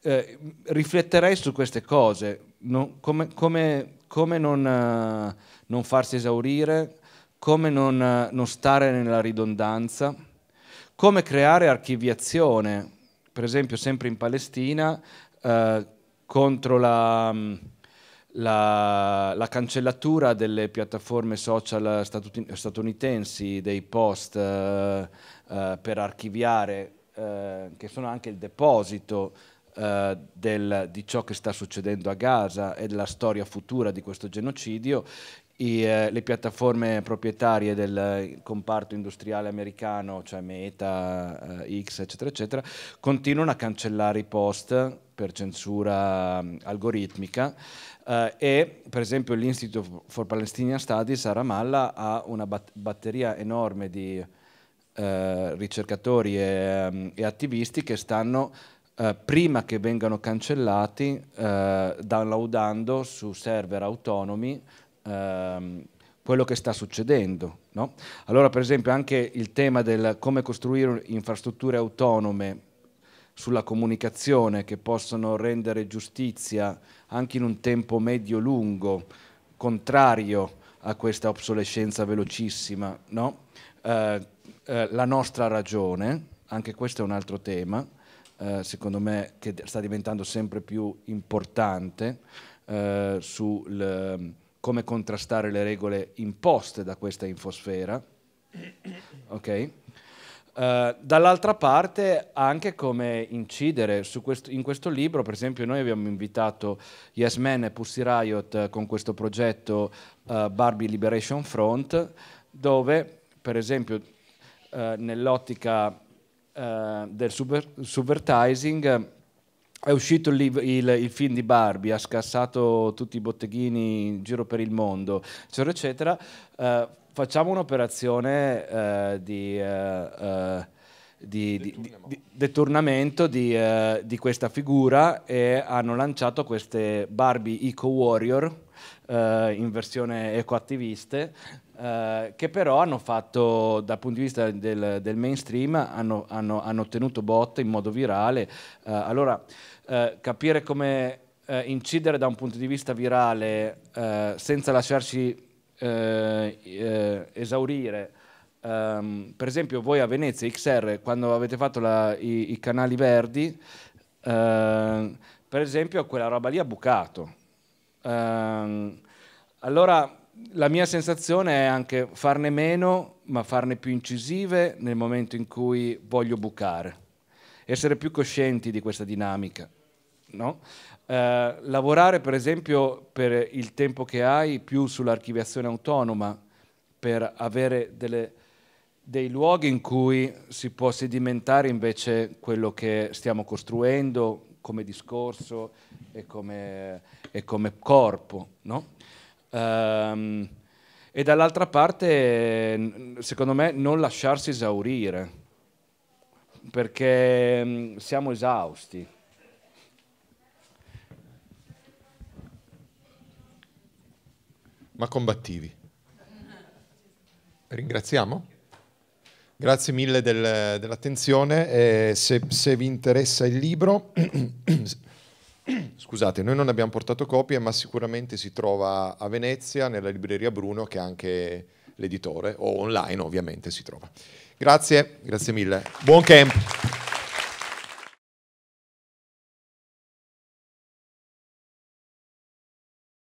eh, rifletterei su queste cose, non, come, come, come non, uh, non, farsi esaurire, come non, uh, non stare nella ridondanza, come creare archiviazione, per esempio sempre in Palestina, contro la... Um, la, la cancellatura delle piattaforme social statunitensi dei post eh, eh, per archiviare, eh, che sono anche il deposito eh, del, di ciò che sta succedendo a Gaza e della storia futura di questo genocidio, i, eh, le piattaforme proprietarie del comparto industriale americano, cioè Meta, eh, X, eccetera, eccetera, continuano a cancellare i post per censura mm, algoritmica eh, e per esempio l'Institute for Palestinian Studies a Ramallah ha una bat batteria enorme di eh, ricercatori e, mm, e attivisti che stanno Uh, prima che vengano cancellati, uh, downloadando su server autonomi ehm, quello che sta succedendo. No? Allora per esempio anche il tema del come costruire infrastrutture autonome sulla comunicazione che possono rendere giustizia anche in un tempo medio-lungo, contrario a questa obsolescenza velocissima, no? eh, eh, la nostra ragione, anche questo è un altro tema, eh, secondo me che sta diventando sempre più importante eh, sul come contrastare le regole imposte da questa infosfera, okay? uh, dall'altra parte anche come incidere questo, in questo libro, per esempio noi abbiamo invitato Yes Man e Pussy Riot eh, con questo progetto uh, Barbie Liberation Front, dove per esempio uh, nell'ottica del subver- subvertising è uscito il, il, il, film di Barbie, ha scassato tutti i botteghini in giro per il mondo, eccetera, eccetera. Uh, facciamo un'operazione uh, di, uh, di, di, di, deturnamento di, questa figura e hanno lanciato queste Barbie Eco Warrior in versione ecoattiviste eh, che però hanno fatto, dal punto di vista del, del mainstream, hanno, hanno, hanno, ottenuto botte in modo virale. Eh, allora, eh, capire come eh, incidere da un punto di vista virale senza lasciarci esaurire Um, per esempio voi a Venezia XR quando avete fatto la, i, i, canali verdi uh, per esempio quella roba lì ha bucato uh, allora la mia sensazione è anche farne meno, ma farne più incisive nel momento in cui voglio bucare. Essere più coscienti di questa dinamica. No? Eh, lavorare per esempio per il tempo che hai più sull'archiviazione autonoma, per avere delle, dei luoghi in cui si può sedimentare invece quello che stiamo costruendo come discorso e come, e come corpo. No? Um, e dall'altra parte, secondo me, non lasciarsi esaurire, perché mm, siamo esausti. Ma combattivi. Ringraziamo. Grazie mille del, dell'attenzione. Eh, se, se vi interessa il libro... Scusate, noi non abbiamo portato copie, ma sicuramente si trova a Venezia, nella libreria Bruno, che è anche l'editore, o online ovviamente si trova. Grazie, grazie mille. Buon camp.